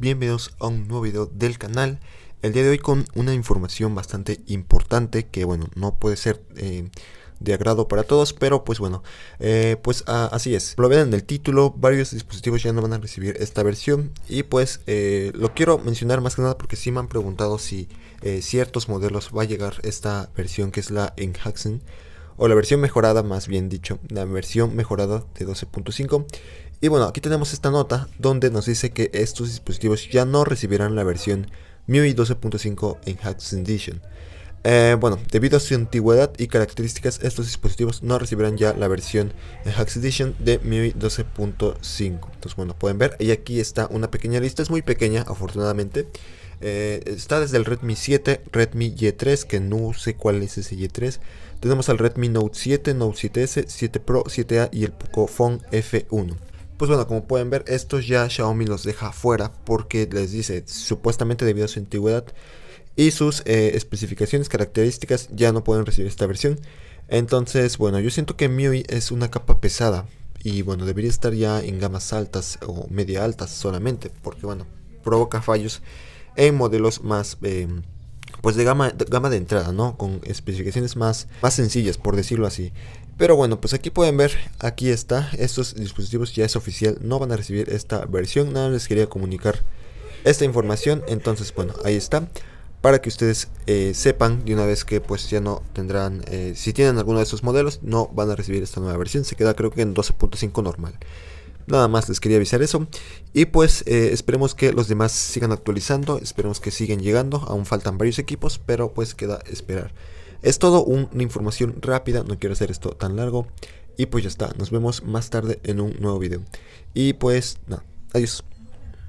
bienvenidos a un nuevo video del canal El día de hoy con una información bastante importante que bueno, no puede ser eh, de agrado para todos Pero pues bueno, eh, pues ah, así es Lo ven en el título, varios dispositivos ya no van a recibir esta versión Y pues eh, lo quiero mencionar más que nada porque sí me han preguntado si ciertos modelos va a llegar esta versión que es la en Enhaxen o la versión mejorada más bien dicho, la versión mejorada de 12.5 y bueno, aquí tenemos esta nota donde nos dice que estos dispositivos ya no recibirán la versión MIUI 12.5 en hacks Edition. Eh, bueno, debido a su antigüedad y características, estos dispositivos no recibirán ya la versión hacks Edition de MIUI 12.5. Entonces, bueno, pueden ver, y aquí está una pequeña lista, es muy pequeña, afortunadamente. Eh, está desde el Redmi 7, Redmi Y3, que no sé cuál es ese Y3. Tenemos al Redmi Note 7, Note 7S, 7 Pro, 7A y el Pocophone F1. Pues bueno, como pueden ver, estos ya Xiaomi los deja fuera porque les dice, supuestamente debido a su antigüedad y sus eh, especificaciones, características, ya no pueden recibir esta versión. Entonces, bueno, yo siento que MIUI es una capa pesada y bueno, debería estar ya en gamas altas o media altas solamente, porque bueno, provoca fallos en modelos más... Em, pues de gama, de gama de entrada, ¿no? Con especificaciones más, más sencillas, por decirlo así. Pero bueno, pues aquí pueden ver, aquí está, estos dispositivos ya es oficial, no van a recibir esta versión, nada les quería comunicar esta información, entonces bueno, ahí está, para que ustedes eh, sepan de una vez que pues ya no tendrán, eh, si tienen alguno de esos modelos, no van a recibir esta nueva versión, se queda creo que en 12.5 normal. Nada más les quería avisar eso. Y pues eh, esperemos que los demás sigan actualizando. Esperemos que sigan llegando. Aún faltan varios equipos. Pero pues queda esperar. Es todo una información rápida, no quiero hacer esto tan largo. Y pues ya está, nos vemos más tarde en un nuevo video. Y pues nada, adiós.